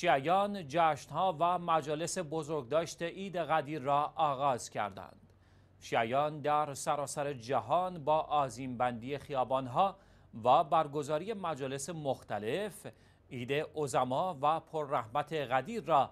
شیعیان جشنها و مجالس بزرگداشت عید قدیر را آغاز کردند. شیعیان در سراسر جهان با آزیمبندی خیابانها و برگزاری مجالس مختلف عید عظما و پررحمت قدیر را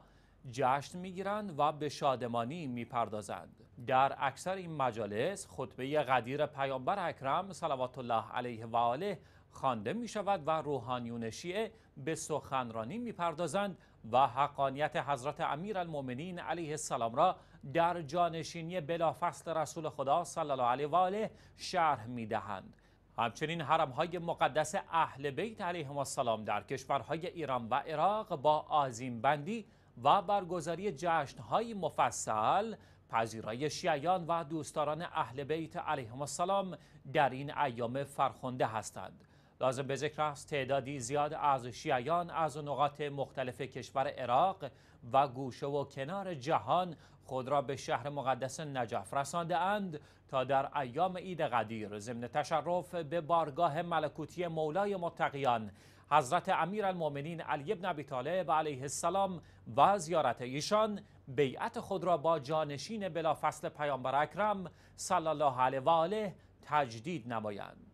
جشن میگیرند و به شادمانی میپردازند در اکثر این مجالس خطبه قدیر پیامبر اکرم صلوات الله علیه و آله خوانده می شود و روحانیون شیعه به سخنرانی میپردازند و حقانیت حضرت امیر علیه السلام را در جانشینی بلافصل رسول خدا صلی الله علیه و آله شرح میدهند همچنین حرم های مقدس اهل بیت علیهم السلام در کشورهای ایران و عراق با آزیم بندی و برگزاری جشنهای مفصل پذیرای شیعیان و دوستداران اهل بیت علیهم السلام در این ایام فرخنده هستند لازم به ذکر است تعدادی زیاد از شیعیان از نقاط مختلف کشور عراق و گوشه و کنار جهان خود را به شهر مقدس نجف رسانده اند تا در ایام عید قدیر ضمن تشرف به بارگاه ملکوتی مولای متقیان حضرت امیر المومنین علی ابن ابی طالب علیه السلام و زیارت ایشان بیعت خود را با جانشین بلافصل پیامبر اکرم صلی الله علیه و آله تجدید نمایند